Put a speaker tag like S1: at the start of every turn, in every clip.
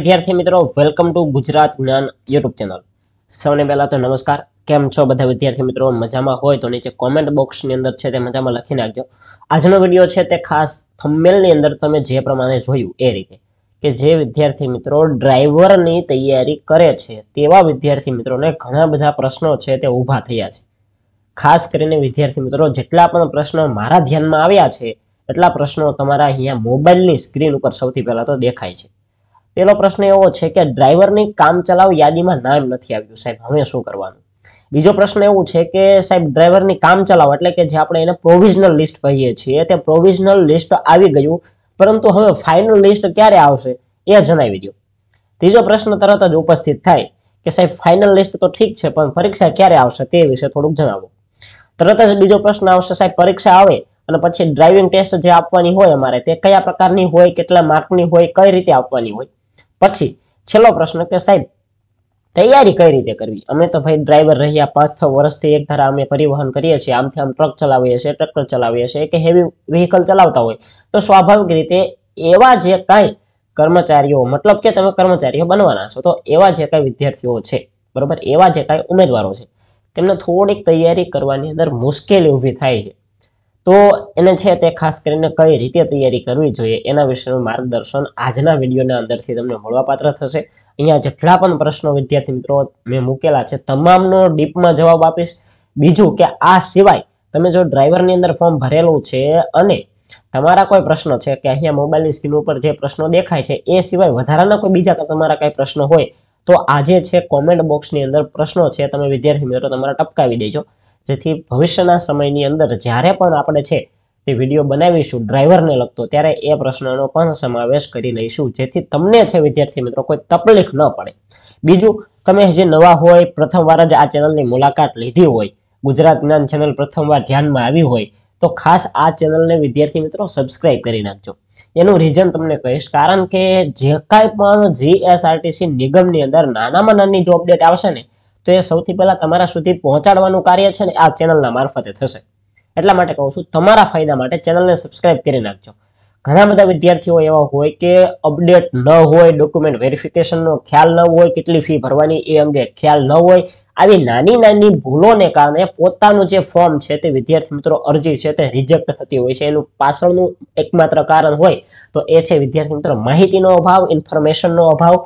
S1: વિદ્યાર્થી મિત્રો welcome to Gujarat જ્ઞાન યુટ્યુબ ચેનલ સૌને પહેલા તો નમસ્કાર કેમ છો બધા વિદ્યાર્થી મિત્રો મજામાં હોય તો નીચે કોમેન્ટ બોક્સની અંદર છે તે મજામાં લખી નાખજો આજનો વિડીયો છે તે ખાસ થમ્મેલની અંદર તમે જે પ્રમાણે જોયું એ રીતે કે જે વિદ્યાર્થી મિત્રો ડ્રાઈવરની તૈયારી કરે છે તેવા વિદ્યાર્થી મિત્રોને ઘણા બધા પ્રશ્નો છે તે ઊભા થયા છે ખાસ કરીને વિદ્યાર્થી મિત્રો જેટલા પણ પ્રશ્નો મારા ધ્યાનમાં આવ્યા છે એટલા પ્રશ્નો તમારા અહીંયા મોબાઈલની સ્ક્રીન ઉપર સૌથી પહેલાં તો દેખાય છે પહેલો પ્રશ્ન એવો છે કે ડ્રાઈવરની કામ ચલાવ યાદીમાં નામ નથી આવ્યું સાહેબ હવે શું કરવાનું બીજો પ્રશ્ન એવું છે કે સાહેબ ડ્રાઈવરની કામ ચલાવ એટલે કે જે આપણે એને પ્રોવિઝનલ લિસ્ટ કહીએ છીએ તે પ્રોવિઝનલ લિસ્ટ આવી ગયું પરંતુ હવે ફાઇનલ લિસ્ટ ક્યારે આવશે એ જણાવી દો ત્રીજો પ્રશ્ન તરત જ ઉપસ્થિત થાય કે સાહેબ ફાઇનલ લિસ્ટ તો ઠીક છે પણ પરીક્ષા ક્યારે આવશે તે વિશે થોડુંક જણાવો તરત જ બીજો પ્રશ્ન આવશે સાહેબ પરીક્ષા આવે અને પછી ડ્રાઇવિંગ ટેસ્ટ જે આપવાની હોય અમારે તે કયા પ્રકારની હોય કેટલા માર્કની હોય કઈ રીતે આપવાની હોય પછી છેલ્લો પ્રશ્ન કે સાહેબ તૈયારી કઈ રીતે કરવી અમે તો ભાઈ ડ્રાઈવર રહ્યા પાંચ છ વર્ષથી એક ધારા અમે પરિવહન કરીએ છીએ આમથી આમ ટ્રક ચલાવીએ છીએ ટ્રેક્ટર ચલાવીએ છીએ કે હેવી વ્હીકલ ચલાવતા હોય તો સ્વાભાવિક રીતે એવા જે કાંઈ કર્મચારીઓ મતલબ કે તમે કર્મચારીઓ બનવાના છો તો એવા જે કાંઈ વિદ્યાર્થીઓ છે બરોબર એવા જે કાંઈ ઉમેદવારો છે તેમને થોડીક તૈયારી કરવાની અંદર મુશ્કેલી ઊભી થાય છે તો એને છે તે ખાસ કરીને કઈ રીતે તૈયારી કરવી જોઈએ એના વિશેનું માર્ગદર્શન આજના વિડીયોના અંદરથી તમને મળવાપાત્ર થશે અહીંયા જેટલા પણ પ્રશ્નો વિદ્યાર્થી મિત્રો મેં મૂકેલા છે તમામનો ડીપમાં જવાબ આપીશ બીજું કે આ સિવાય તમે જો ડ્રાઈવરની અંદર ફોર્મ ભરેલું છે અને તમારા કોઈ પ્રશ્નો છે કે અહીંયા મોબાઈલની સ્ક્રીન ઉપર જે પ્રશ્નો દેખાય છે એ સિવાય વધારાના કોઈ બીજા તમારા કાંઈ પ્રશ્નો હોય તો આજે છે કોમેન્ટ બોક્સની અંદર પ્રશ્નો છે તમે વિદ્યાર્થી મિત્રો તમારા ટપકાવી દેજો જેથી ભવિષ્યના સમયની અંદર જ્યારે પણ આપણે છે તે વિડીયો બનાવીશું ડ્રાઈવરને લગતો ત્યારે એ પ્રશ્નનો પણ સમાવેશ કરી લઈશું જેથી તમને છે વિદ્યાર્થી મિત્રો કોઈ તકલીફ ન પડે બીજું તમે જે નવા હોય પ્રથમવાર જ આ ચેનલની મુલાકાત લીધી હોય ગુજરાત જ્ઞાન ચેનલ પ્રથમવાર ધ્યાનમાં આવી હોય તો ખાસ આ ચેનલને વિદ્યાર્થી મિત્રો સબસ્ક્રાઈબ કરી નાખજો એનું રીઝન તમને કહીશ કારણ કે જે કાંઈ પણ જીએસઆરટીસી નિગમની અંદર નાનામાં નાની જો અપડેટ આવશે ને તો એ સૌથી પહેલાં તમારા સુધી પહોંચાડવાનું કાર્ય છે ને આ ચેનલના મારફતે થશે એટલા માટે કહું છું તમારા ફાયદા માટે ચેનલને સબસ્ક્રાઇબ કરી નાખજો ઘણા બધા વિદ્યાર્થીઓ એવા હોય કે અપડેટ ન હોય ડોક્યુમેન્ટ વેરિફિકેશનનો ખ્યાલ ન હોય કેટલી ફી ભરવાની એ અંગે ખ્યાલ ન હોય આવી નાની નાની ભૂલોને કારણે પોતાનું જે ફોર્મ છે તે વિદ્યાર્થી મિત્રો અરજી છે તે રિજેક્ટ થતી હોય છે એનું પાછળનું એકમાત્ર કારણ હોય તો એ છે વિદ્યાર્થી મિત્રો માહિતીનો અભાવ ઇન્ફોર્મેશનનો અભાવ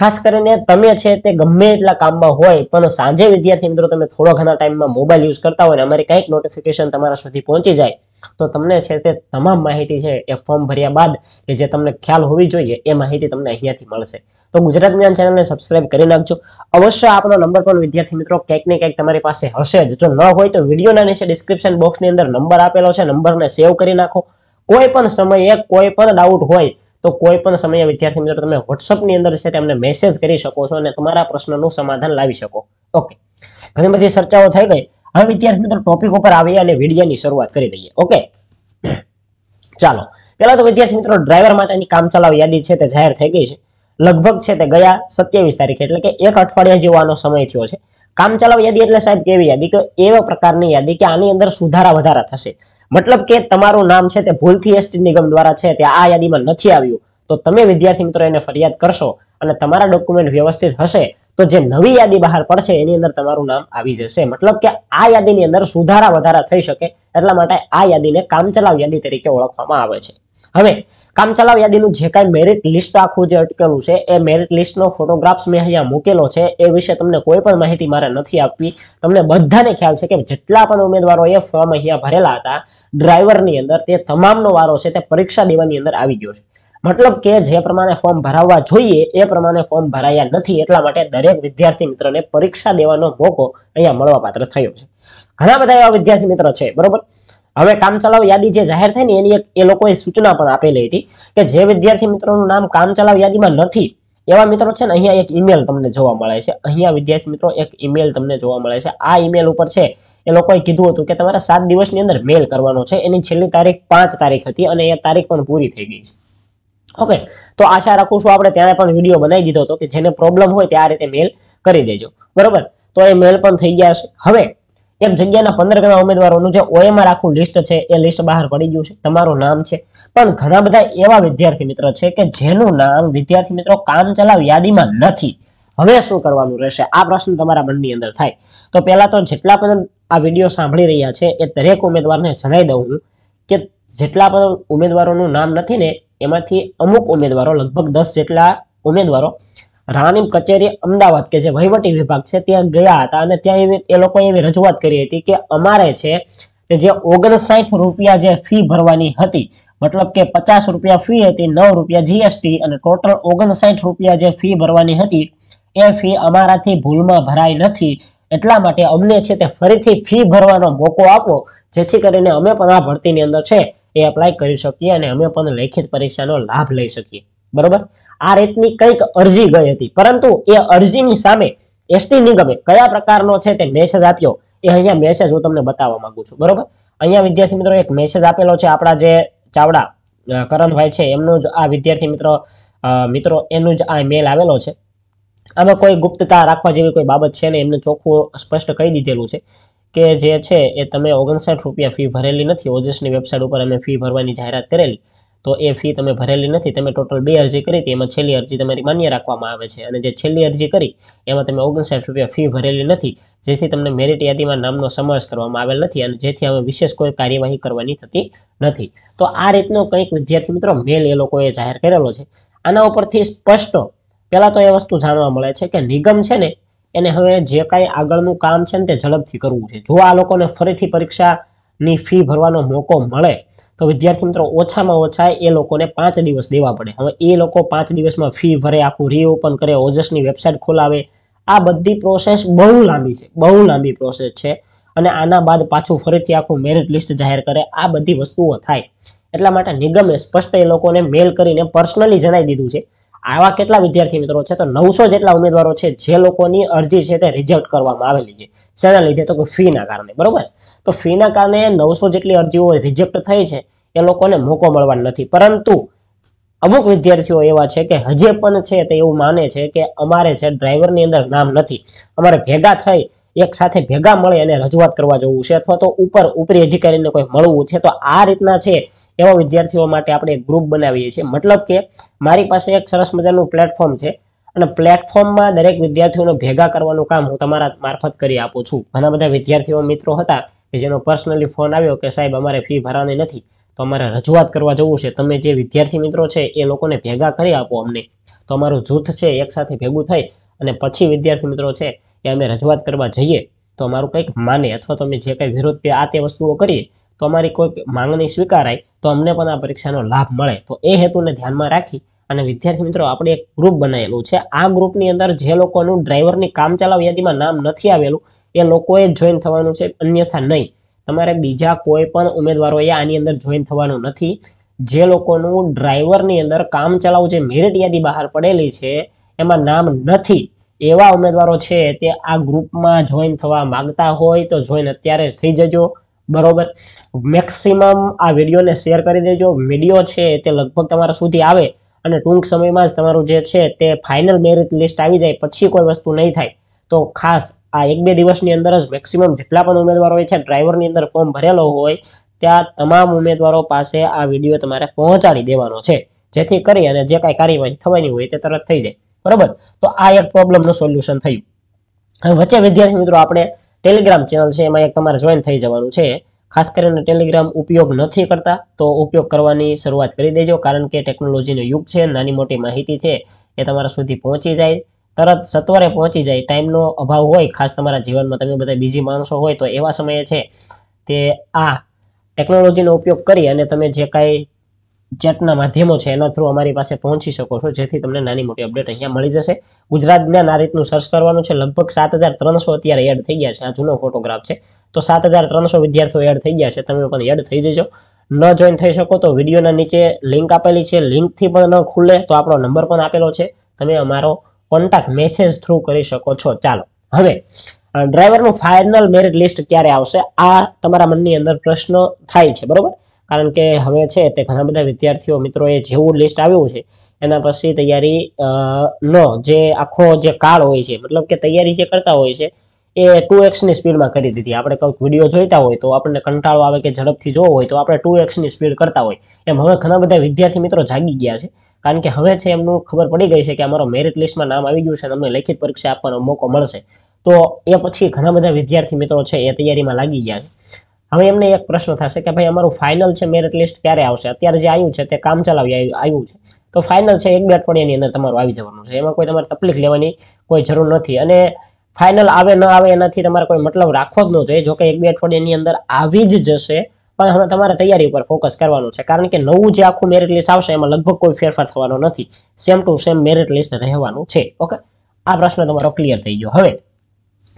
S1: ખાસ કરીને તમે છે તે ગમે એટલા કામમાં હોય પણ સાંજે વિદ્યાર્થી મિત્રો તમે થોડા ઘણા ટાઈમમાં મોબાઈલ યુઝ કરતા હોય ને અમારી કંઈક નોટિફિકેશન તમારા સુધી પહોંચી જાય તો તમને છે તે તમામ માહિતી છે એ ફોર્મ ભર્યા બાદ કે જે તમને ખ્યાલ હોવી જોઈએ એ માહિતી તમને અહીંયાથી મળશે તો ગુજરાત જ્ઞાન ચેનલને સબસ્ક્રાઇબ કરી નાખજો અવશ્ય આપનો નંબર પણ વિદ્યાર્થી મિત્રો ક્યાંક ને ક્યાંક તમારી પાસે હશે જ જો ન હોય તો વિડીયોના નીચે ડિસ્ક્રિપ્શન બોક્સની અંદર નંબર આપેલો છે નંબરને સેવ કરી નાખો કોઈ પણ સમયે કોઈ પણ ડાઉટ હોય તો કોઈ પણ સમયે વિદ્યાર્થી મિત્રો તમે વોટ્સઅપની અંદર છે તેમને મેસેજ કરી શકો છો અને તમારા પ્રશ્નનું સમાધાન લાવી શકો ઓકે ઘણી બધી ચર્ચાઓ થઈ ગઈ હવે વિદ્યાર્થી મિત્રો ટોપિક ઉપર આવીએ અને વિડીયોની શરૂઆત કરી દઈએ ઓકે ચાલો પહેલા તો વિદ્યાર્થી મિત્રો ડ્રાઈવર માટેની કામચલાઉ યાદી છે તે જાહેર થઈ ગઈ છે લગભગ છે તે ગયા સત્યાવીસ તારીખે એટલે કે એક અઠવાડિયા જેવાનો સમય થયો છે કામચલાઉ યાદી એટલે સાહેબ કેવી યાદી કે એવા પ્રકારની યાદી કે આની અંદર સુધારા વધારા થશે મતલબ કે તમારું નામ છે તે ભૂલથી એસટી નિગમ દ્વારા છે તે આ યાદીમાં નથી આવ્યું તો તમે વિદ્યાર્થી મિત્રો એને ફરિયાદ કરશો અને તમારા ડોક્યુમેન્ટ વ્યવસ્થિત હશે તો જે નવી યાદી બહાર પડશે એની અંદર તમારું નામ આવી જશે મતલબ કે આ યાદીની અંદર સુધારા વધારા થઈ શકે એટલા માટે આ યાદીને કામચલાઉ યાદી તરીકે ઓળખવામાં આવે છે હવે કામચલાઉ યાદીનું જે કાંઈ મેરિટ લિસ્ટ આખું જે અટકેલું છે એ મેરિટ લિસ્ટનો ફોટોગ્રાફ્સ મેં અહીંયા મૂકેલો છે એ વિશે તમને કોઈ પણ માહિતી મારે નથી આપવી તમને બધાને ખ્યાલ છે કે જેટલા પણ ઉમેદવારોએ ફોર્મ અહીંયા ભરેલા હતા ડ્રાઈવરની અંદર તે તમામનો વારો છે તે પરીક્ષા દેવાની અંદર આવી ગયો છે મતલબ કે જે પ્રમાણે ફોર્મ ભરાવવા જોઈએ એ પ્રમાણે ફોર્મ ભરાયા નથી એટલા માટે દરેક વિદ્યાર્થી મિત્રને પરીક્ષા દેવાનો મોકો અહીંયા મળવાપાત્ર થયો છે ઘણા બધા એવા વિદ્યાર્થી મિત્રો છે બરોબર હવે કામચલાઉ યાદી જે જાહેર થઈ ને એની એક એ લોકોએ સૂચના પણ આપેલી હતી કે જે વિદ્યાર્થી મિત્રોનું નામ કામચલાઉ યાદીમાં નથી એવા મિત્રો છે ને અહીંયા એક ઈમેલ તમને જોવા મળે છે અહીંયા વિદ્યાર્થી મિત્રો એક ઈમેલ તમને જોવા મળે છે આ ઈમેલ ઉપર છે એ લોકોએ કીધું હતું કે તમારે સાત દિવસની અંદર મેલ કરવાનો છે એની છેલ્લી તારીખ પાંચ તારીખ હતી અને એ તારીખ પણ પૂરી થઈ ગઈ છે ઓકે તો આશા રાખું છું આપણે ત્યારે પણ વિડીયો બનાવી દીધો હતો કે જેને પ્રોબ્લેમ હોય તે રીતે મેલ કરી દેજો બરોબર તો એ મેલ પણ થઈ ગયા છે હવે એક જગ્યાના પંદર ગણા ઉમેદવારોનું જે ઓએમઆર આખું લિસ્ટ છે એ લિસ્ટ બહાર પડી ગયું છે તમારું નામ છે પણ ઘણા બધા એવા વિદ્યાર્થી મિત્રો છે કે જેનું નામ વિદ્યાર્થી મિત્રો કામ ચલાવ યાદીમાં નથી હવે શું કરવાનું રહેશે આ પ્રશ્ન તમારા મનની અંદર થાય તો પહેલા તો જેટલા પણ આ વિડીયો સાંભળી રહ્યા છે એ દરેક ઉમેદવારને જણાવી દઉં કે જેટલા પણ ઉમેદવારોનું નામ નથી ને એમાંથી અમુક ઉમેદવારો લગભગ દસ જેટલા ઉમેદવારો રાણીમ કચેરી અમદાવાદ કે જે વહીવટી વિભાગ છે ત્યાં ગયા હતા અને ત્યાં એવી એ લોકોએ એવી રજૂઆત કરી હતી કે અમારે છે કે જે ઓગણસાઠ રૂપિયા જે ફી ભરવાની હતી મતલબ કે પચાસ રૂપિયા ફી હતી નવ રૂપિયા જીએસટી અને ટોટલ ઓગણસાઠ રૂપિયા જે ફી ભરવાની હતી એ ફી અમારાથી ભૂલમાં ભરાઈ નથી એટલા માટે અમને છે તે ફરીથી ફી ભરવાનો મોકો આપો જેથી કરીને અમે પણ આ ભરતીની અંદર છે એ એપ્લાય કરી શકીએ અને અમે પણ લેખિત પરીક્ષાનો લાભ લઈ શકીએ બરોબર આ રીતની કંઈક અરજી ગઈ હતી પરંતુ એ અરજીની સામે એસટી નિગમે કયા પ્રકારનો છે તે મેસેજ આપ્યો એ અહીંયા મેસેજ હું તમને બતાવવા માંગુ છું બરોબર અહીંયા વિદ્યાર્થી મિત્રો એક મેસેજ આપેલો છે આપણા જે ચાવડા કરણભાઈ છે એમનું જ આ વિદ્યાર્થી મિત્રો મિત્રો એનું જ આ મેલ આવેલો છે આમાં કોઈ ગુપ્તતા રાખવા જેવી કોઈ બાબત છે ને એમને ચોખ્ખું સ્પષ્ટ કહી દીધેલું છે કે જે છે એ તમે ઓગણસાઠ રૂપિયા ફી ભરેલી નથી ઓજસની વેબસાઇટ ઉપર અમે ફી ભરવાની જાહેરાત કરેલી તો એ ફી તમે ભરેલી નથી તમે ટોટલ બે અરજી કરી હતી એમાં છેલ્લી અરજી તમારી માન્ય રાખવામાં આવે છે અને જે છેલ્લી અરજી કરી એમાં તમે ઓગણસાઠ રૂપિયા ફી ભરેલી નથી જેથી તમને મેરિટ યાદીમાં નામનો સમાવેશ કરવામાં આવેલ નથી અને જેથી હવે વિશેષ કોઈ કાર્યવાહી કરવાની થતી નથી તો આ રીતનો કંઈક વિદ્યાર્થી મિત્રો મેલ એ લોકોએ જાહેર કરેલો છે આના ઉપરથી સ્પષ્ટ પહેલાં તો એ વસ્તુ જાણવા મળે છે કે નિગમ છે ને એને હવે જે કાંઈ આગળનું કામ છે ને તે ઝડપથી કરવું છે જો આ લોકોને ફરીથી પરીક્ષા ની ફી ભરવાનો મોકો મળે તો વિદ્યાર્થી મિત્રો ઓછામાં ઓછા એ લોકોને પાંચ દિવસ દેવા પડે હવે એ લોકો પાંચ દિવસમાં ફી ભરે આખું રીઓપન કરે ઓજસની વેબસાઇટ ખોલાવે આ બધી પ્રોસેસ બહુ લાંબી છે બહુ લાંબી પ્રોસેસ છે અને આના બાદ પાછું ફરીથી આખું મેરિટ લિસ્ટ જાહેર કરે આ બધી વસ્તુઓ થાય એટલા માટે નિગમે સ્પષ્ટ એ લોકોને મેલ કરીને પર્સનલી જણાવી દીધું છે આવા કેટલા વિદ્યાર્થી મિત્રો છે તો નવસો જેટલા ઉમેદવારો છે જે લોકોની અરજી છે તે રિજેક્ટ કરવામાં આવેલી છે શેના લીધે તો કે ફીના કારણે બરોબર તો ફીના કારણે નવસો જેટલી અરજીઓ રિજેક્ટ થઈ છે એ લોકોને મોકો મળવાનો નથી પરંતુ અમુક વિદ્યાર્થીઓ એવા છે કે હજે પણ છે તે એવું માને છે કે અમારે છે ડ્રાઈવરની અંદર નામ નથી અમારે ભેગા થઈ એક સાથે ભેગા મળે અને રજૂઆત કરવા જવું છે અથવા તો ઉપર ઉપરી અધિકારીને કોઈ મળવું છે તો આ રીતના છે એવા વિદ્યાર્થીઓ માટે આપણે એક ગ્રુપ બનાવીએ છીએ મતલબ કે મારી પાસે એક સરસ મજાનું પ્લેટફોર્મ છે અને પ્લેટફોર્મમાં દરેક વિદ્યાર્થીઓને ભેગા કરવાનું કામ હું તમારા મારફત કરી આપું છું ઘણા બધા વિદ્યાર્થીઓ મિત્રો હતા કે જેનો પર્સનલી ફોન આવ્યો કે સાહેબ અમારે ફી ભરવાની નથી તો અમારે રજૂઆત કરવા જવું છે તમે જે વિદ્યાર્થી મિત્રો છે એ લોકોને ભેગા કરી આપો અમને તો અમારું જૂથ છે એકસાથે ભેગું થઈ અને પછી વિદ્યાર્થી મિત્રો છે એ અમે રજૂઆત કરવા જઈએ તો અમારું કંઈક માને અથવા તો અમે જે કંઈ વિરોધ કે આ તે વસ્તુઓ કરીએ તો અમારી કોઈક માંગણી સ્વીકારાય તો અમને પણ આ પરીક્ષાનો લાભ મળે તો એ હેતુને ધ્યાનમાં રાખી અને વિદ્યાર્થી મિત્રો આપણે એક ગ્રુપ બનાવેલું છે આ ગ્રુપની અંદર જે લોકોનું ડ્રાઈવરની કામચલાઉ યાદીમાં નામ નથી આવેલું એ લોકોએ જોઈન થવાનું છે અન્યથા નહીં તમારે બીજા કોઈ પણ ઉમેદવારોએ આની અંદર જોઈન થવાનું નથી જે લોકોનું ડ્રાઈવરની અંદર કામચલાઉ જે મેરિટ યાદી બહાર પડેલી છે એમાં નામ નથી એવા ઉમેદવારો છે તે આ ગ્રુપમાં જોઈન થવા માગતા હોય તો જોઈન અત્યારે જ થઈ જજો બરોબર મેક્સિમમ આ વિડીયોને શેર કરી દેજો વિડીયો છે તે લગભગ તમારા સુધી આવે અને ટૂંક સમયમાં જ તમારું જે છે તે ફાઇનલ મેરિટ લિસ્ટ આવી જાય પછી કોઈ વસ્તુ નહીં થાય તો ખાસ આ એક બે દિવસની અંદર જ મેક્સિમમ જેટલા પણ ઉમેદવારો હોય છે ડ્રાઈવરની અંદર ફોર્મ ભરેલો હોય ત્યાં તમામ ઉમેદવારો પાસે આ વિડીયો તમારે પહોંચાડી દેવાનો છે જેથી કરી અને જે કાંઈ કાર્યવાહી થવાની હોય તે તરત થઈ જાય બરોબર તો આ એક પ્રોબ્લેમનું સોલ્યુશન થયું હવે વચ્ચે વિદ્યાર્થી મિત્રો આપણે ટેલિગ્રામ ચેનલ છે એમાં એક તમારે જોઈન થઈ જવાનું છે ખાસ કરીને ટેલિગ્રામ ઉપયોગ નથી કરતા તો ઉપયોગ કરવાની શરૂઆત કરી દેજો કારણ કે ટેકનોલોજીનો યુગ છે નાની મોટી માહિતી છે એ તમારા સુધી પહોંચી જાય તરત સત્વરે પહોંચી જાય ટાઈમનો અભાવ હોય ખાસ તમારા જીવનમાં તમે બધા બીજી માણસો હોય તો એવા સમયે છે તે આ ટેકનોલોજીનો ઉપયોગ કરી અને તમે જે કાંઈ ચેટના માધ્યમો છે એના થ્રુ અમારી પાસે પહોંચી શકો છો જેથી તમને નાની મોટી અપડેટ અહીંયા મળી જશે ગુજરાત જ્ઞાન આ રીતનું સર્ચ કરવાનું છે લગભગ સાત અત્યારે એડ થઈ ગયા છે આ જૂનો ફોટોગ્રાફ છે તો સાત વિદ્યાર્થીઓ એડ થઈ ગયા છે તમે પણ એડ થઈ જજો ન જોઈન થઈ શકો તો વિડીયોના નીચે લિંક આપેલી છે લિંકથી પણ ન ખુલે તો આપણો નંબર પણ આપેલો છે તમે અમારો કોન્ટેક્ટ મેસેજ થ્રુ કરી શકો છો ચાલો હવે ડ્રાઈવરનું ફાઇનલ મેરિટ લિસ્ટ ક્યારે આવશે આ તમારા મનની અંદર પ્રશ્ન થાય છે બરોબર કારણ કે હવે છે તે ઘણા બધા વિદ્યાર્થીઓ મિત્રોએ જેવું લિસ્ટ આવ્યું છે એના પછી તૈયારી નો જે આખો જે કાળ હોય છે મતલબ કે તૈયારી જે કરતા હોય છે એ ટુ એક્સની સ્પીડમાં કરી દીધી આપણે કંઈક વિડીયો જોઈતા હોય તો આપણને કંટાળો આવે કે ઝડપથી જોવો હોય તો આપણે ટુ એક્સની સ્પીડ કરતા હોય એમ હવે ઘણા બધા વિદ્યાર્થી મિત્રો જાગી ગયા છે કારણ કે હવે છે એમનું ખબર પડી ગઈ છે કે અમારો મેરિટ લિસ્ટમાં નામ આવી ગયું છે તમને લેખિત પરીક્ષા આપવાનો મોકો મળશે તો એ પછી ઘણા બધા વિદ્યાર્થી મિત્રો છે એ તૈયારીમાં લાગી ગયા છે હવે એમને એક પ્રશ્ન થશે કે ભાઈ અમારું ફાઇનલ છે મેરિટ લિસ્ટ ક્યારે આવશે અત્યારે જે આવ્યું છે તે કામ ચલાવી આવ્યું છે તો ફાઇનલ છે એક બે અઠવાડિયાની અંદર તમારું આવી જવાનું છે એમાં કોઈ તમારે તકલીફ લેવાની કોઈ જરૂર નથી અને ફાઇનલ આવે ન આવે એનાથી તમારે કોઈ મતલબ રાખવો જ ન જોઈએ જોકે એક બે અઠવાડિયાની અંદર આવી જ જશે પણ હવે તમારે તૈયારી ઉપર ફોકસ કરવાનું છે કારણ કે નવું જે આખું મેરિટ લિસ્ટ આવશે એમાં લગભગ કોઈ ફેરફાર થવાનો નથી same to same merit list રહેવાનું છે ઓકે આ પ્રશ્ન તમારો ક્લિયર થઈ ગયો હવે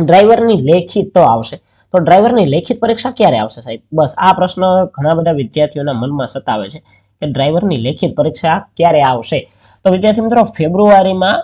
S1: ડ્રાઈવરની લેખિત તો આવશે તો ડ્રાઈવરની લેખિત પરીક્ષા ક્યારે આવશે સાહેબ બસ આ પ્રશ્ન ઘણા બધા વિદ્યાર્થીઓના મનમાં સતાવે છે કે ડ્રાઈવરની લેખિત પરીક્ષા ક્યારે આવશે તો વિદ્યાર્થી મિત્રો ફેબ્રુઆરીમાં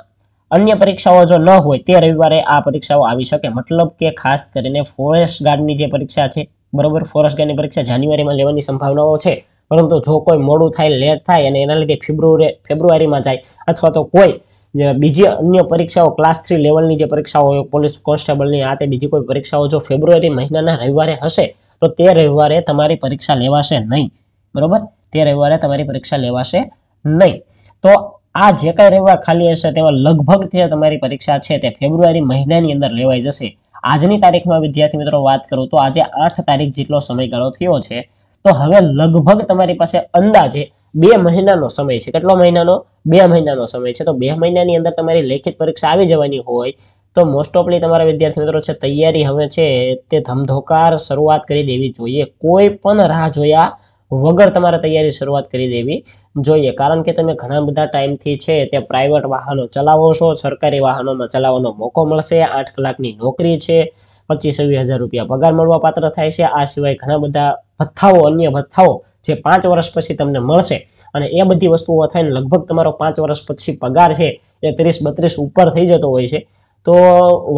S1: અન્ય પરીક્ષાઓ જો ન હોય તે રવિવારે આ પરીક્ષાઓ આવી શકે મતલબ કે ખાસ કરીને ફોરેસ્ટ ગાર્ડની જે પરીક્ષા છે બરોબર ફોરેસ્ટ ગાર્ડની પરીક્ષા જાન્યુઆરીમાં લેવાની સંભાવનાઓ છે પરંતુ જો કોઈ મોડું થાય લેટ થાય અને એના લીધે ફેબ્રુઆરી ફેબ્રુઆરીમાં જાય અથવા તો કોઈ બીજી અન્ય પરીક્ષાઓ ક્લાસ થ્રી લેવલની જે પરીક્ષાઓ હોય પોલીસ કોન્સ્ટેબલની આ તે બીજી કોઈ પરીક્ષાઓ જો ફેબ્રુઆરી મહિનાના રવિવારે હશે તો તે રવિવારે તમારી પરીક્ષા લેવાશે નહીં બરોબર તે રવિવારે તમારી પરીક્ષા લેવાશે નહીં તો આ જે કાંઈ રવિવાર ખાલી હશે તેમાં લગભગ જે તમારી પરીક્ષા છે તે ફેબ્રુઆરી મહિનાની અંદર લેવાઈ જશે આજની તારીખમાં વિદ્યાર્થી મિત્રો વાત કરું તો આજે આઠ તારીખ જેટલો સમયગાળો થયો છે તો હવે લગભગ તમારી પાસે અંદાજે બે મહિનાનો સમય છે કેટલો મહિનાનો બે મહિનાનો સમય છે તો બે મહિનાની અંદર તમારી લેખિત પરીક્ષા આવી જવાની હોય તો મોસ્ટ ઓફલી તમારા વિદ્યાર્થી મિત્રો છે તૈયારી હવે છે તે ધમધોકાર શરૂઆત કરી દેવી જોઈએ કોઈ પણ રાહ જોયા વગર તમારે તૈયારી શરૂઆત કરી દેવી જોઈએ કારણ કે તમે ઘણા બધા ટાઈમથી છે તે પ્રાઇવેટ વાહનો ચલાવો છો સરકારી વાહનોમાં ચલાવવાનો મોકો મળશે આઠ કલાકની નોકરી છે પચીસ વીસ હજાર રૂપિયા પગાર મળવા પાત્ર થાય છે આ સિવાય ઘણા બધા ભથ્થાઓ અન્ય ભથ્થાઓ જે પાંચ વર્ષ પછી તમને મળશે અને એ બધી વસ્તુઓ થઈને લગભગ તમારો પાંચ વર્ષ પછી પગાર છે એ ત્રીસ બત્રીસ ઉપર થઈ જતો હોય છે તો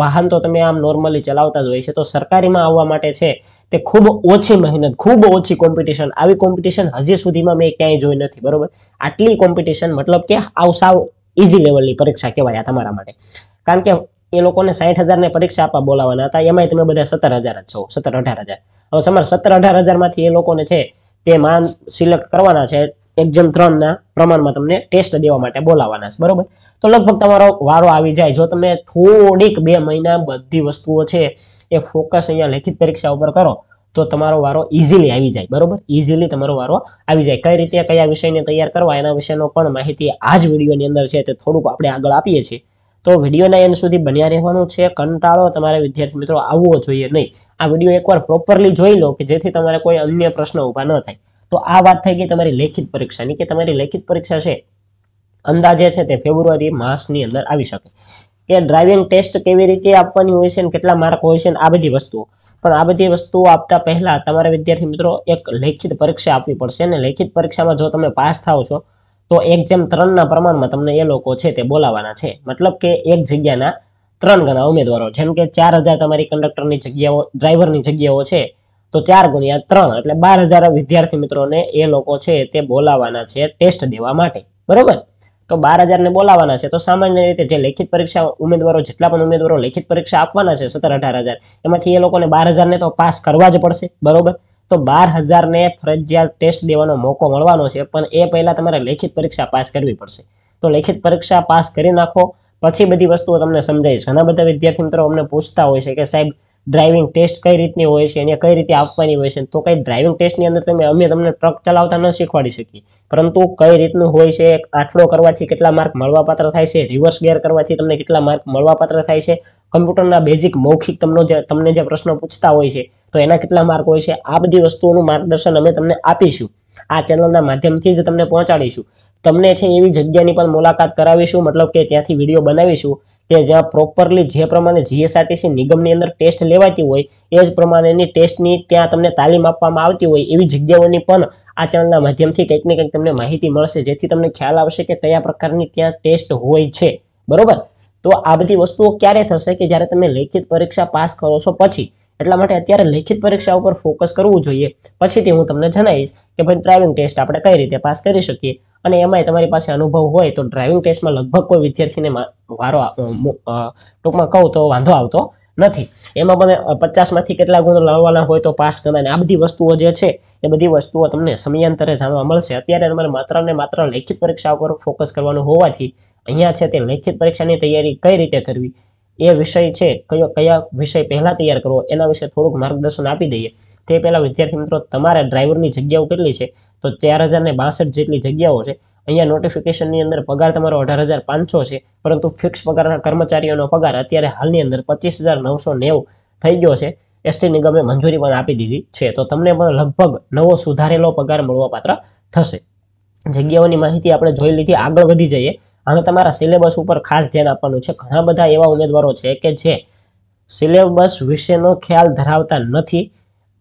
S1: વાહન તો તમે આમ નોર્મલી ચલાવતા જ હોય છે તો સરકારીમાં આવવા માટે છે તે ખૂબ ઓછી મહેનત ખૂબ ઓછી કોમ્પિટિશન આવી કોમ્પિટિશન હજી સુધીમાં મેં ક્યાંય જોઈ નથી બરોબર આટલી કોમ્પિટિશન મતલબ કે આવ સાવ ઇઝી લેવલની પરીક્ષા કહેવાય આ તમારા માટે કારણ કે એ લોકોને સાઠ હજારને પરીક્ષા આપવા બોલાવાના હતા એમાંય તમે બધા સત્તર હજાર જ છો સત્તર અઢાર હજાર હવે તમારે સત્તર અઢાર હજારમાંથી એ લોકોને છે તે માન સિલેક્ટ કરવાના છે એક્ઝામ ત્રણના પ્રમાણમાં તમને ટેસ્ટ દેવા માટે બોલાવાના છે બરોબર તો લગભગ તમારો વારો આવી જાય જો તમે થોડીક બે મહિના બધી વસ્તુઓ છે એ ફોકસ અહીંયા લેખિત પરીક્ષા ઉપર કરો તો તમારો વારો ઇઝીલી આવી જાય બરોબર ઇઝીલી તમારો વારો આવી જાય કઈ રીતે કયા વિષયને તૈયાર કરવા એના વિશેનો પણ માહિતી આ જ વિડીયોની અંદર છે તે થોડુંક આપણે આગળ આપીએ છીએ તો વિડીયોના એન્ડ સુધી બન્યા રહેવાનું છે કંટાળો તમારે વિદ્યાર્થી મિત્રો આવવો જોઈએ નહીં આ વિડીયો એકવાર પ્રોપરલી જોઈ લો કે જેથી તમારે કોઈ અન્ય પ્રશ્ન ઊભા ન થાય તો આ વાત થઈ ગઈ તમારી લેખિત પરીક્ષાની કે તમારી લેખિત પરીક્ષા છે અંદાજે છે તે ફેબ્રુઆરી માસની અંદર આવી શકે કે ડ્રાઇવિંગ ટેસ્ટ કેવી રીતે આપવાની હોય છે અને કેટલા માર્ક હોય છે આ બધી વસ્તુઓ પણ આ બધી વસ્તુઓ આપતા પહેલા તમારે વિદ્યાર્થી મિત્રો એક લેખિત પરીક્ષા આપવી પડશે અને લેખિત પરીક્ષામાં જો તમે પાસ થાવ છો તો એક જેમ ત્રણના પ્રમાણમાં તમને એ લોકો છે તે બોલાવાના છે મતલબ કે એક જગ્યાના ત્રણ ગણા ઉમેદવારો જેમ કે ચાર હજાર તમારી કંડક્ટરની જગ્યાઓ ડ્રાઈવરની જગ્યાઓ છે તો ચાર ગુણ્યા ત્રણ એટલે બાર હજાર વિદ્યાર્થી મિત્રોને એ લોકો છે તે બોલાવાના છે ટેસ્ટ દેવા માટે બરોબર તો બાર હજારને બોલાવાના છે તો સામાન્ય રીતે જે લેખિત પરીક્ષા ઉમેદવારો જેટલા પણ ઉમેદવારો લેખિત પરીક્ષા આપવાના છે સત્તર અઢાર હજાર એમાંથી એ લોકોને બાર હજારને તો પાસ કરવા જ પડશે બરોબર તો બાર હજારને ફરજિયાત ટેસ્ટ દેવાનો મોકો મળવાનો છે પણ એ પહેલાં તમારે લેખિત પરીક્ષા પાસ કરવી પડશે તો લેખિત પરીક્ષા પાસ કરી નાખો પછી બધી વસ્તુઓ તમને સમજાય ઘણા બધા વિદ્યાર્થી મિત્રો અમને પૂછતા હોય છે કે સાહેબ ડ્રાઇવિંગ ટેસ્ટ કઈ રીતની હોય છે અને કઈ રીતે આપવાની હોય છે તો કઈ ડ્રાઇવિંગ ટેસ્ટની અંદર તમે અમે તમને ટ્રક ચલાવતા ન શીખવાડી શકીએ પરંતુ કઈ રીતનું હોય છે આઠડો કરવાથી કેટલા માર્ક મળવાપાત્ર થાય છે રિવર્સ ગેર કરવાથી તમને કેટલા માર્ક મળવાપાત્ર થાય છે કમ્પ્યુટરના બેઝિક મૌખિક તમને તમને જે પ્રશ્નો પૂછતા હોય છે તો એના કેટલા માર્ક હોય છે આ બધી વસ્તુઓનું માર્ગદર્શન અમે તમને આપીશું આ ચેનલના માધ્યમથી જ તમને પહોંચાડીશું તમને છે એવી જગ્યાની પણ મુલાકાત કરાવીશું મતલબ કે ત્યાંથી વિડીયો બનાવીશું કે જ્યાં પ્રોપરલી જે પ્રમાણે જીએસઆરટીસી નિગમની અંદર ટેસ્ટ લેવાતી હોય એ જ પ્રમાણેની ટેસ્ટની ત્યાં તમને તાલીમ આપવામાં આવતી હોય એવી જગ્યાઓની પણ આ ચેનલના માધ્યમથી કંઈક ને કંઈક તમને માહિતી મળશે જેથી તમને ખ્યાલ આવશે કે કયા પ્રકારની ત્યાં ટેસ્ટ હોય છે બરાબર તો આ બધી વસ્તુઓ ક્યારે થશે કે જ્યારે તમે લેખિત પરીક્ષા પાસ કરો છો પછી એટલા માટે અત્યારે લેખિત પરીક્ષા ઉપર ફોકસ કરવું જોઈએ પછીથી હું તમને જણાવીશ કે ભાઈ ડ્રાઇવિંગ ટેસ્ટ આપણે કઈ રીતે પાસ કરી શકીએ અને એમાંય તમારી પાસે અનુભવ હોય તો ડ્રાઇવિંગ ટેસ્ટમાં લગભગ કોઈ વિદ્યાર્થીને વારો ટૂંકમાં કહું તો વાંધો આવતો નથી એમાં મને પચાસમાંથી કેટલા ગુણ લાવવાના હોય તો પાસ કરવાને આ બધી વસ્તુઓ જે છે એ બધી વસ્તુઓ તમને સમયાંતરે જાણવા મળશે અત્યારે તમારે માત્ર ને માત્ર લેખિત પરીક્ષા ઉપર ફોકસ કરવાનું હોવાથી અહીંયા છે તે લેખિત પરીક્ષાની તૈયારી કઈ રીતે કરવી એ વિષય છે કયો કયા વિષય પહેલાં તૈયાર કરવો એના વિશે થોડુંક માર્ગદર્શન આપી દઈએ તે પહેલા વિદ્યાર્થી મિત્રો તમારે ડ્રાઈવરની જગ્યાઓ કેટલી છે તો ચાર હજારને બાસઠ જેટલી જગ્યાઓ છે અહીંયા નોટિફિકેશનની અંદર પગાર તમારો અઢાર હજાર પાંચસો છે પરંતુ ફિક્સ પગારના કર્મચારીઓનો પગાર અત્યારે હાલની અંદર પચીસ હજાર નવસો નેવું થઈ ગયો છે એસટી નિગમે મંજૂરી પણ આપી દીધી છે તો તમને પણ લગભગ નવો સુધારેલો પગાર મળવાપાત્ર થશે જગ્યાઓની માહિતી આપણે જોઈ લીધી આગળ વધી જઈએ હવે તમારા સિલેબસ ઉપર ખાસ ધ્યાન આપવાનું છે ઘણા બધા એવા ઉમેદવારો છે કે જે સિલેબસ વિશેનો ખ્યાલ ધરાવતા નથી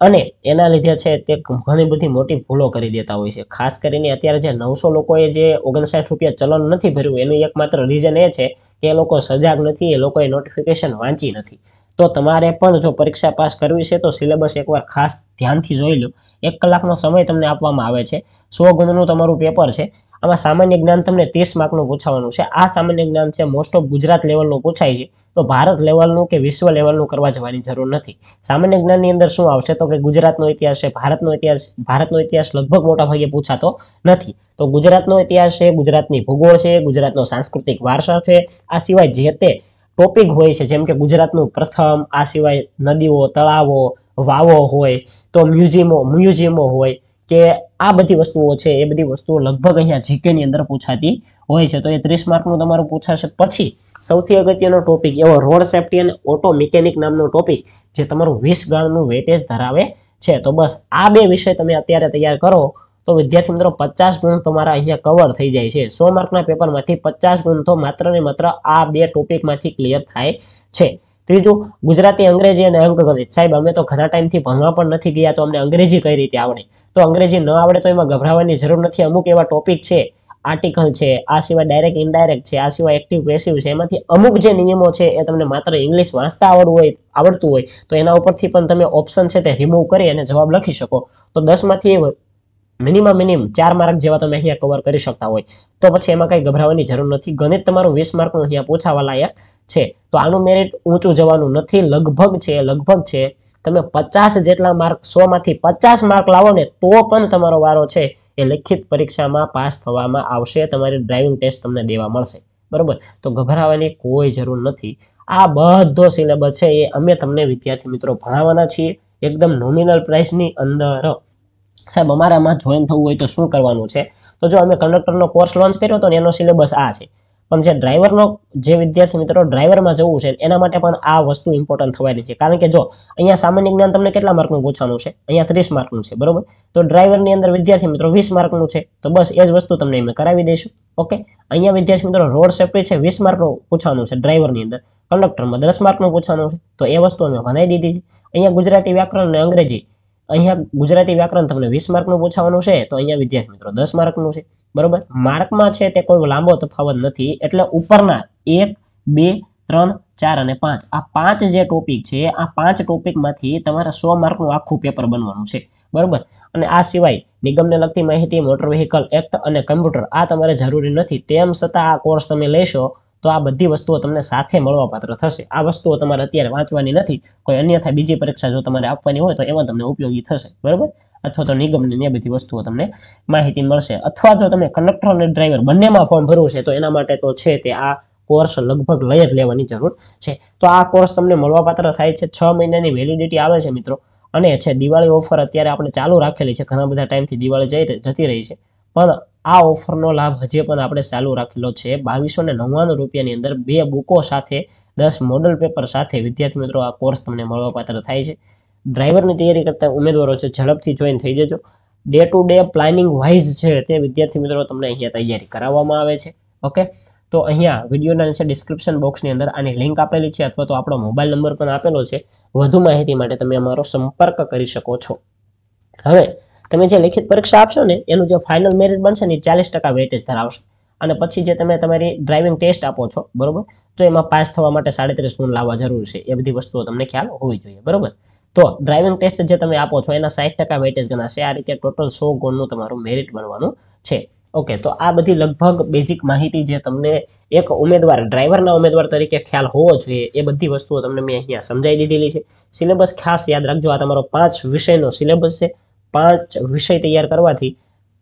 S1: અને એના લીધે છે તે ઘણી બધી મોટી ભૂલો કરી દેતા હોય છે ખાસ કરીને અત્યારે જે નવસો લોકોએ જે ઓગણસાઠ રૂપિયા ચલણ નથી ભર્યું એનું એકમાત્ર રીઝન એ છે કે એ લોકો સજાગ નથી એ લોકોએ નોટિફિકેશન વાંચી નથી તો તમારે પણ જો પરીક્ષા પાસ કરવી છે તો સિલેબસ એકવાર ખાસ ધ્યાનથી જોઈ લો એક કલાકનો સમય તમને આપવામાં આવે છે સો ગુણનું તમારું પેપર છે આમાં સામાન્ય જ્ઞાન તમને ત્રીસ માર્કનું પૂછાવાનું છે આ સામાન્ય જ્ઞાન છે મોસ્ટ ઓફ ગુજરાત લેવલનું પૂછાય છે તો ભારત લેવલનું કે વિશ્વ લેવલનું કરવા જવાની જરૂર નથી સામાન્ય જ્ઞાનની અંદર શું આવશે તો કે ગુજરાતનો ઇતિહાસ છે ભારતનો ઇતિહાસ ભારતનો ઇતિહાસ લગભગ મોટા ભાગે પૂછાતો નથી તો ગુજરાતનો ઇતિહાસ છે ગુજરાતની ભૂગોળ છે ગુજરાતનો સાંસ્કૃતિક વારસા છે આ સિવાય જે તે ટોપિક હોય છે જેમ કે ગુજરાતનું પ્રથમ આ સિવાય નદીઓ તળાવો વાવો હોય તો મ્યુઝિયમો મ્યુઝિયમો હોય કે આ બધી વસ્તુઓ છે એ બધી વસ્તુઓ લગભગ અહીંયા જીકેની અંદર પૂછાતી હોય છે તો એ ત્રીસ માર્કનું તમારું પૂછાશે પછી સૌથી અગત્યનો ટોપિક એવો રોડ સેફટી અને ઓટો મિકેનિક નામનો ટોપિક જે તમારું વીસ ગાણનું વેટેજ ધરાવે છે તો બસ આ બે વિષય તમે અત્યારે તૈયાર કરો તો વિદ્યાર્થી મિત્રો પચાસ ગુણ તમારા અહીંયા કવર થઈ જાય છે સો માર્કના પેપરમાંથી પચાસ ગુણ તો માત્ર ને માત્ર આ બે ટોપિકમાંથી ક્લિયર થાય છે ત્રીજું ગુજરાતી અંગ્રેજી અને અંક ગણિત સાહેબ અમે તો ઘણા ટાઈમથી ભણવા પણ નથી ગયા તો અમને અંગ્રેજી કઈ રીતે આવડે તો અંગ્રેજી ન આવડે તો એમાં ગભરાવાની જરૂર નથી અમુક એવા ટોપિક છે આર્ટિકલ છે આ સિવાય ડાયરેક્ટ ઇનડાયરેક્ટ છે આ સિવાય એક્ટિવ પેસિવ છે એમાંથી અમુક જે નિયમો છે એ તમને માત્ર ઇંગ્લિશ વાંચતા આવડવું હોય આવડતું હોય તો એના ઉપરથી પણ તમે ઓપ્શન છે તે રિમૂવ કરી અને જવાબ લખી શકો તો દસમાંથી મિનિમમ મિનિમમ ચાર માર્ક જેવા તમે અહીંયા કવર કરી શકતા હોય તો પછી એમાં કંઈ ગભરાવાની જરૂર નથી ગણિત તમારું વીસ માર્કનું અહીંયા પૂછાવા લાયક છે તો આનું મેરિટ ઊંચું જવાનું નથી લગભગ છે લગભગ છે તમે પચાસ જેટલા માર્ક સોમાંથી પચાસ માર્ક લાવો ને તો પણ તમારો વારો છે એ લેખિત પરીક્ષામાં પાસ થવામાં આવશે તમારી ડ્રાઇવિંગ ટેસ્ટ તમને દેવા મળશે બરાબર તો ગભરાવાની કોઈ જરૂર નથી આ બધો સિલેબસ છે એ અમે તમને વિદ્યાર્થી મિત્રો ભણાવવાના છીએ એકદમ નોમિનલ પ્રાઇસની અંદર સાહેબ અમારામાં જોઈન થવું હોય તો શું કરવાનું છે તો જો અમે કન્ડક્ટરનો કોર્સ લોન્ચ કર્યો તો ને એનો સિલેબસ આ છે પણ જે ડ્રાઈવરનો જે વિદ્યાર્થી મિત્રો ડ્રાઈવરમાં જવું છે એના માટે પણ આ વસ્તુ ઇમ્પોર્ટન્ટ થવાની છે કારણ કે જો અહીંયા સામાન્ય જ્ઞાન તમને કેટલા માર્કનું પૂછવાનું છે અહીંયા ત્રીસ માર્કનું છે બરોબર તો ડ્રાઈવરની અંદર વિદ્યાર્થી મિત્રો વીસ માર્કનું છે તો બસ એ જ વસ્તુ તમને અમે કરાવી દઈશું ઓકે અહીંયા વિદ્યાર્થી મિત્રો રોડ સેફ્ટી છે વીસ માર્કનું પૂછવાનું છે ડ્રાઈવરની અંદર કંડક્ટરમાં દસ માર્કનું પૂછવાનું છે તો એ વસ્તુ અમે બનાવી દીધી છે અહીંયા ગુજરાતી વ્યાકરણ અને અંગ્રેજી અહીંયા ગુજરાતી વ્યાકરણ તમને વીસ માર્કનું પૂછાવાનું છે તો અહીંયા વિદ્યાર્થી મિત્રો દસ માર્કનું છે બરોબર માર્કમાં છે તે કોઈ લાંબો તફાવત નથી એટલે ઉપરના એક બે ત્રણ ચાર અને પાંચ આ પાંચ જે ટોપિક છે આ પાંચ ટોપિકમાંથી તમારે સો માર્કનું આખું પેપર બનવાનું છે બરોબર અને આ સિવાય નિગમને લગતી માહિતી મોટર વ્હીકલ એક્ટ અને કમ્પ્યુટર આ તમારે જરૂરી નથી તેમ છતાં આ કોર્સ તમે લેશો તો આ બધી વસ્તુઓ તમને સાથે મળવાપાત્ર થશે આ વસ્તુઓ તમારે અત્યારે વાંચવાની નથી કોઈ અન્યથા બીજી પરીક્ષા જો તમારે આપવાની હોય તો એમાં તમને ઉપયોગી થશે બરાબર અથવા તો નિગમની એ બધી વસ્તુઓ તમને માહિતી મળશે અથવા જો તમે કંડક્ટર અને ડ્રાઈવર બંનેમાં ફોર્મ ભરવું છે તો એના માટે તો છે તે આ કોર્સ લગભગ લઈ જ લેવાની જરૂર છે તો આ કોર્સ તમને મળવાપાત્ર થાય છે છ મહિનાની વેલિડિટી આવે છે મિત્રો અને છે દિવાળી ઓફર અત્યારે આપણે ચાલુ રાખેલી છે ઘણા બધા ટાઈમથી દિવાળી જઈ જતી રહી છે પણ આ ઓફરનો લાભ હજી પણ આપણે ચાલુ રાખેલો છે બાવીસો ને નવ્વાણું રૂપિયાની અંદર બે બુકો સાથે દસ મોડલ પેપર સાથે વિદ્યાર્થી મિત્રો આ કોર્સ તમને મળવાપાત્ર થાય છે ડ્રાઈવરની તૈયારી કરતા ઉમેદવારો છે ઝડપથી જોઈન થઈ જજો day to day planning wise છે તે વિદ્યાર્થી મિત્રો તમને અહીંયા તૈયારી કરાવવામાં આવે છે ઓકે તો અહીંયા વિડીયોના નીચે ડિસ્ક્રિપ્શન બોક્સની અંદર આની લિંક આપેલી છે અથવા તો આપણો મોબાઈલ નંબર પણ આપેલો છે વધુ માહિતી માટે તમે અમારો સંપર્ક કરી શકો છો હવે તમે જે લિખિત પરીક્ષા આપશો ને એનું જે ફાઇનલ મેરિટ બનશે ને એ ચાલીસ ટકા વેટેજ ધરાવશે અને પછી જે તમે તમારી ડ્રાઇવિંગ ટેસ્ટ આપો છો બરોબર તો એમાં પાસ થવા માટે સાડત્રીસ ગુણ લાવવા જરૂર છે એ બધી વસ્તુઓ તમને ખ્યાલ હોવી જોઈએ બરોબર તો ડ્રાઇવિંગ ટેસ્ટ જે તમે આપો છો એના સાઠ ટકા વેટેજ ગણાશે આ રીતે ટોટલ સો ગુણનું તમારું મેરિટ બનવાનું છે ઓકે તો આ બધી લગભગ બેઝિક માહિતી જે તમને એક ઉમેદવાર ડ્રાઈવરના ઉમેદવાર તરીકે ખ્યાલ હોવો જોઈએ એ બધી વસ્તુઓ તમને મેં અહીંયા સમજાવી દીધેલી છે સિલેબસ ખાસ યાદ રાખજો આ તમારો પાંચ વિષયનો સિલેબસ છે પાંચ વિષય તૈયાર કરવાથી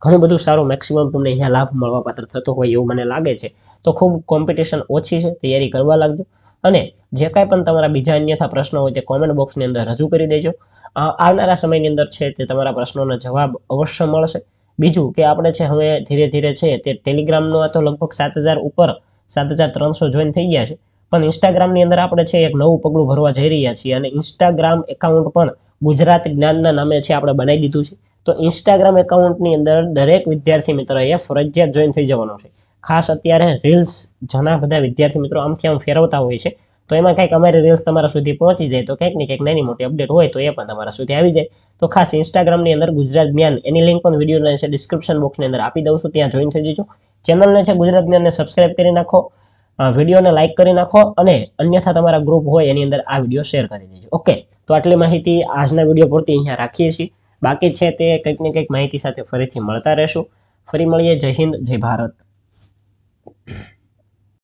S1: ઘણું બધું સારું મેક્સિમમ તમને અહીંયા લાભ મળવા પાત્ર થતો હોય એવું મને લાગે છે તો ખૂબ કોમ્પિટિશન ઓછી છે તૈયારી કરવા લાગજો અને જે કાંઈ પણ તમારા બીજા અન્યથા પ્રશ્નો હોય તે કોમેન્ટ બોક્સની અંદર રજૂ કરી દેજો આવનારા સમયની અંદર છે તે તમારા પ્રશ્નોનો જવાબ અવશ્ય મળશે બીજું કે આપણે છે હવે ધીરે ધીરે છે તે ટેલિગ્રામનો તો લગભગ સાત હજાર ઉપર સાત હજાર ત્રણસો જોઈન થઈ ગયા છે પણ ઇન્સ્ટાગ્રામની અંદર આપણે છે એક નવું પગલું ભરવા જઈ રહ્યા છીએ અને ઇન્સ્ટાગ્રામ એકાઉન્ટ પણ ગુજરાત જ્ઞાનના નામે છે આપણે બનાવી દીધું છે તો ઇન્સ્ટાગ્રામ એકાઉન્ટની અંદર દરેક વિદ્યાર્થી મિત્રોએ ફરજિયાત જોઈન થઈ જવાનો છે ખાસ અત્યારે રીલ્સ ઘણા બધા વિદ્યાર્થી મિત્રો આમથી આમ ફેરવતા હોય છે તો એમાં કંઈક અમારી રીલ્સ તમારા સુધી પહોંચી જાય તો કંઈક ને કંઈક નાની મોટી અપડેટ હોય તો એ પણ તમારા સુધી આવી જાય તો ખાસ ઇન્સ્ટાગ્રામની અંદર ગુજરાત જ્ઞાન એની લિંક પણ છે ડિસ્ક્રિપ્શન બોક્સની અંદર આપી દઉં છું ત્યાં જોઈન થઈ જજો ચેનલને છે ગુજરાત જ્ઞાનને સબસ્ક્રાઈબ કરી નાખો વિડીયોને લાઇક કરી નાખો અને અન્યથા તમારા ગ્રુપ હોય એની અંદર આ વિડીયો શેર કરી દેજો ઓકે તો આટલી માહિતી આજના વિડીયો પૂરતી અહીંયા રાખીએ છીએ બાકી છે તે કંઈક ને કંઈક માહિતી સાથે ફરીથી મળતા રહેશું ફરી મળીએ જય હિન્દ જય ભારત